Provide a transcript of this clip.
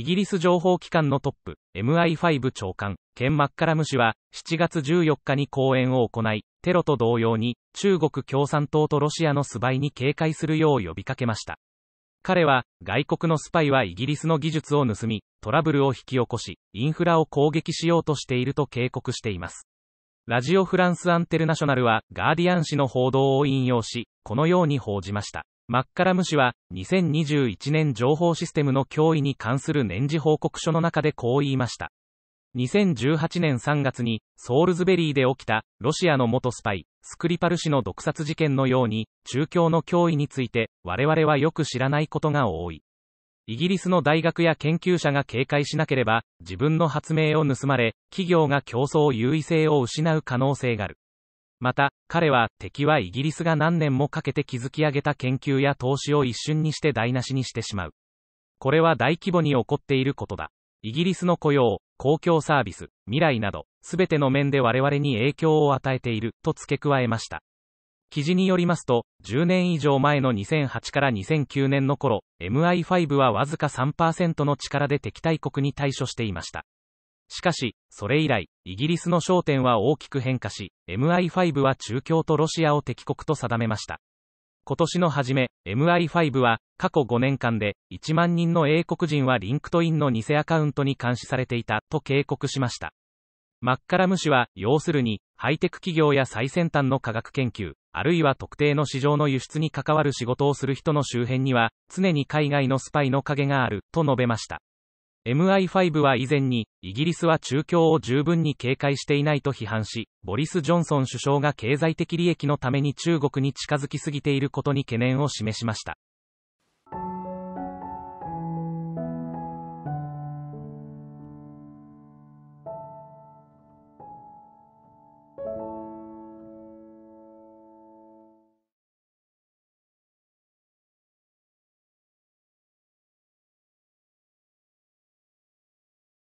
イギリス情報機関のトップ、MI5 長官、ケン・マッカラム氏は、7月14日に講演を行い、テロと同様に、中国共産党とロシアのスパイに警戒するよう呼びかけました。彼は、外国のスパイはイギリスの技術を盗み、トラブルを引き起こし、インフラを攻撃しようとしていると警告しています。ラジオ・フランス・アンテルナショナルは、ガーディアン氏の報道を引用し、このように報じました。マッカラム氏は、2021年情報システムの脅威に関する年次報告書の中でこう言いました。2018年3月に、ソールズベリーで起きた、ロシアの元スパイ、スクリパル氏の毒殺事件のように、中共の脅威について、我々はよく知らないことが多い。イギリスの大学や研究者が警戒しなければ、自分の発明を盗まれ、企業が競争優位性を失う可能性がある。また、彼は、敵はイギリスが何年もかけて築き上げた研究や投資を一瞬にして台無しにしてしまう。これは大規模に起こっていることだ。イギリスの雇用、公共サービス、未来など、すべての面で我々に影響を与えている、と付け加えました。記事によりますと、10年以上前の2008から2009年の頃、MI5 はわずか3%の力で敵対国に対処していました。しかし、それ以来、イギリスの焦点は大きく変化し、MI5 は中共とロシアを敵国と定めました。今年の初め、MI5 は、過去5年間で、1万人の英国人はリンクトインの偽アカウントに監視されていた、と警告しました。マッカラム氏は、要するに、ハイテク企業や最先端の科学研究、あるいは特定の市場の輸出に関わる仕事をする人の周辺には、常に海外のスパイの影がある、と述べました。MI5 は以前に、イギリスは中共を十分に警戒していないと批判し、ボリス・ジョンソン首相が経済的利益のために中国に近づきすぎていることに懸念を示しました。